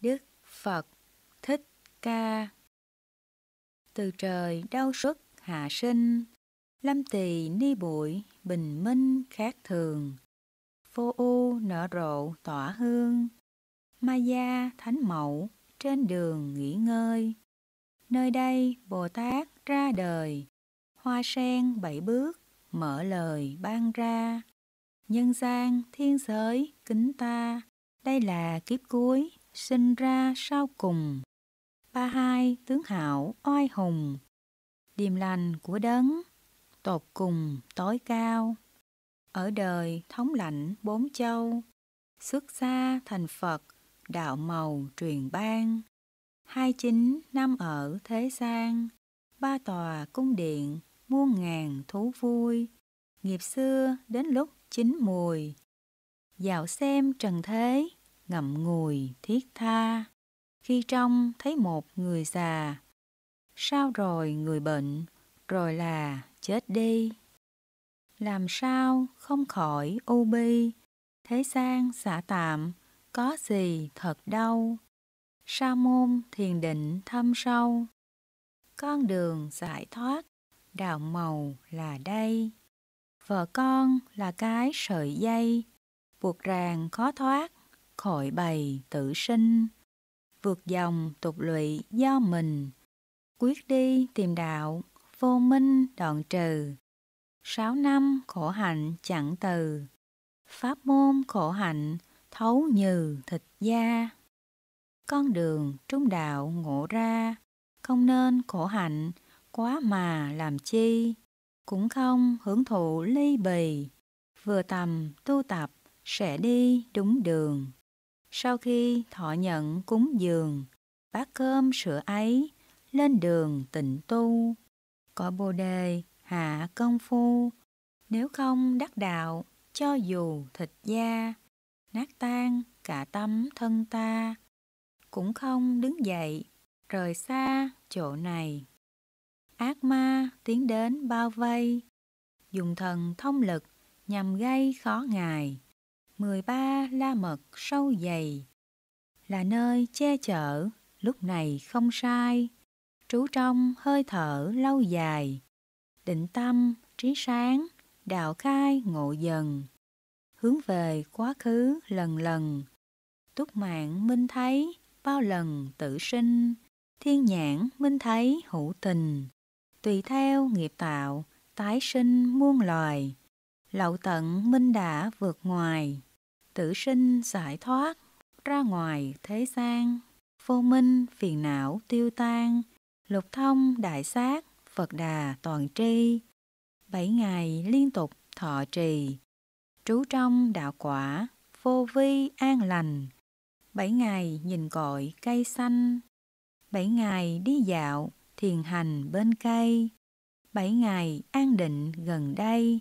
Đức Phật Thích Ca Từ trời đau xuất hạ sinh Lâm tỳ ni bụi bình minh khác thường phô u nở rộ tỏa hương ma gia thánh mẫu trên đường nghỉ ngơi Nơi đây Bồ Tát ra đời Hoa sen bảy bước mở lời ban ra Nhân gian thiên giới kính ta Đây là kiếp cuối sinh ra sau cùng. Ba hai tướng hảo oai hùng, điềm lành của đấng, tột cùng tối cao. Ở đời thống lãnh bốn châu, xuất xa thành Phật, đạo màu truyền ban. Hai chín năm ở thế gian, ba tòa cung điện, muôn ngàn thú vui. Nghiệp xưa đến lúc chín mùi, dạo xem trần thế ngậm ngùi thiết tha khi trong thấy một người già sao rồi người bệnh rồi là chết đi làm sao không khỏi u bi thế gian xả tạm có gì thật đâu sa môn thiền định thâm sâu con đường giải thoát đạo màu là đây vợ con là cái sợi dây buộc ràng khó thoát khỏi bầy tự sinh, vượt dòng tục lụy do mình, quyết đi tìm đạo, vô minh đoạn trừ. Sáu năm khổ hạnh chẳng từ, pháp môn khổ hạnh thấu nhừ thịt da. Con đường trung đạo ngộ ra, không nên khổ hạnh quá mà làm chi, cũng không hưởng thụ ly bì, vừa tầm tu tập sẽ đi đúng đường. Sau khi thọ nhận cúng dường, bát cơm sữa ấy lên đường tịnh tu, có bồ đề hạ công phu, nếu không đắc đạo cho dù thịt da, nát tan cả tấm thân ta, cũng không đứng dậy, rời xa chỗ này. Ác ma tiến đến bao vây, dùng thần thông lực nhằm gây khó ngài. 13 la mật sâu dày Là nơi che chở, lúc này không sai Trú trong hơi thở lâu dài Định tâm, trí sáng, đạo khai ngộ dần Hướng về quá khứ lần lần Túc mạng minh thấy, bao lần tự sinh Thiên nhãn minh thấy hữu tình Tùy theo nghiệp tạo, tái sinh muôn loài Lậu tận minh đã vượt ngoài tử sinh giải thoát, ra ngoài thế gian, vô minh phiền não tiêu tan, lục thông đại sát, Phật đà toàn tri. Bảy ngày liên tục thọ trì, trú trong đạo quả, vô vi an lành. Bảy ngày nhìn cội cây xanh, bảy ngày đi dạo, thiền hành bên cây, bảy ngày an định gần đây,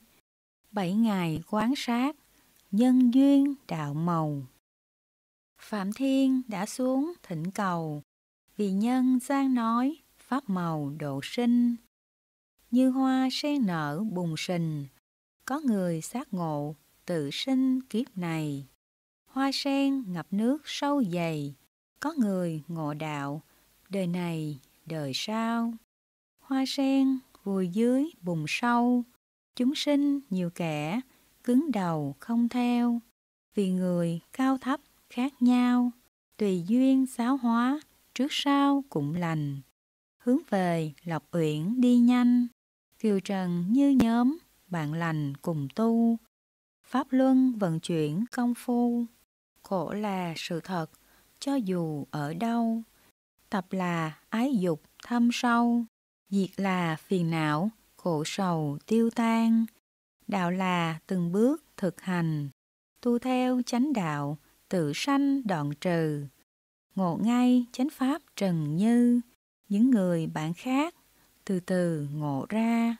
bảy ngày quán sát nhân duyên đạo màu. Phạm Thiên đã xuống thỉnh cầu, vì nhân gian nói, pháp màu độ sinh. Như hoa sen nở bùng sình, có người giác ngộ, tự sinh kiếp này. Hoa sen ngập nước sâu dày, có người ngộ đạo, đời này, đời sau. Hoa sen vùi dưới bùng sâu, chúng sinh nhiều kẻ, cứng đầu không theo, vì người cao thấp khác nhau, tùy duyên giáo hóa, trước sau cũng lành. Hướng về Lộc Uyển đi nhanh, Kiều Trần như nhóm, bạn lành cùng tu. Pháp luân vận chuyển công phu, khổ là sự thật, cho dù ở đâu. Tập là ái dục thâm sâu, diệt là phiền não, khổ sầu tiêu tan Đạo là từng bước thực hành, tu theo chánh đạo, tự sanh đoạn trừ. Ngộ ngay chánh pháp trần như, những người bạn khác, từ từ ngộ ra.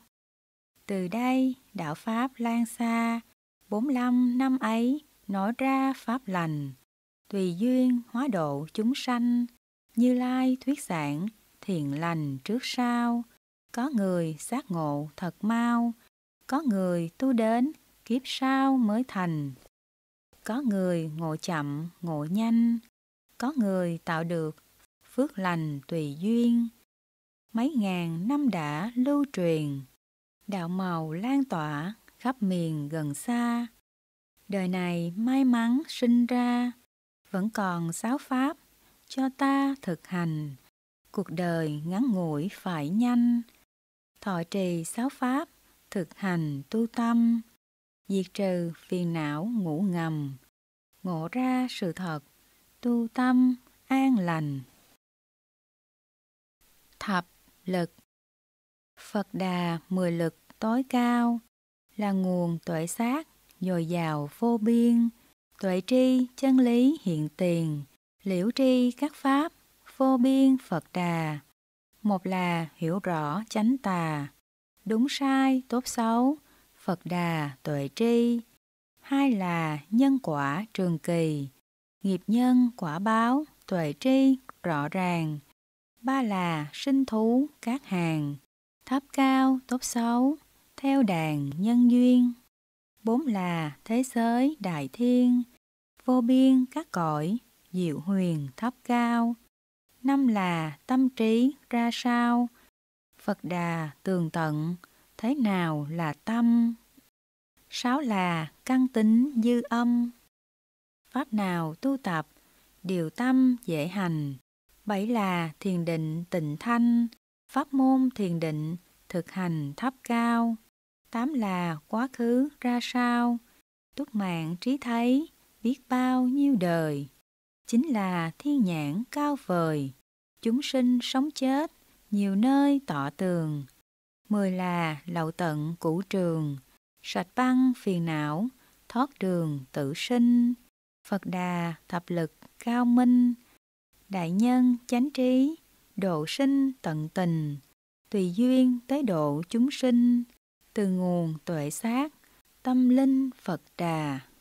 Từ đây, đạo Pháp lan xa, 45 năm ấy nói ra Pháp lành. Tùy duyên hóa độ chúng sanh, như lai thuyết giảng thiện lành trước sau. Có người giác ngộ thật mau, có người tu đến kiếp sau mới thành. Có người ngộ chậm, ngộ nhanh. Có người tạo được phước lành tùy duyên. Mấy ngàn năm đã lưu truyền. Đạo màu lan tỏa khắp miền gần xa. Đời này may mắn sinh ra, vẫn còn sáu pháp cho ta thực hành. Cuộc đời ngắn ngủi phải nhanh. Thọ trì sáu pháp thực hành tu tâm, diệt trừ phiền não ngủ ngầm, ngộ ra sự thật, tu tâm an lành. Thập lực Phật Đà mười lực tối cao là nguồn tuệ sát, dồi dào vô biên, tuệ tri chân lý hiện tiền, liễu tri các pháp, vô biên Phật Đà. Một là hiểu rõ chánh tà, đúng sai, tốt xấu, Phật đà, tuệ tri. Hai là nhân quả trường kỳ, nghiệp nhân, quả báo, tuệ tri, rõ ràng. Ba là sinh thú, các hàng, thấp cao, tốt xấu, theo đàn, nhân duyên. Bốn là thế giới, đại thiên, vô biên, các cõi, diệu huyền, thấp cao. Năm là tâm trí, ra sao, Phật Đà tường tận, thế nào là tâm? Sáu là căn tính dư âm. Pháp nào tu tập, điều tâm dễ hành. Bảy là thiền định tịnh thanh, pháp môn thiền định, thực hành thấp cao. Tám là quá khứ ra sao, túc mạng trí thấy, biết bao nhiêu đời. Chính là thiên nhãn cao vời, chúng sinh sống chết nhiều nơi tọ tường. Mười là lậu tận cũ trường, sạch băng phiền não, thoát đường tự sinh. Phật đà thập lực cao minh, đại nhân chánh trí, độ sinh tận tình, tùy duyên tới độ chúng sinh, từ nguồn tuệ sát, tâm linh Phật đà.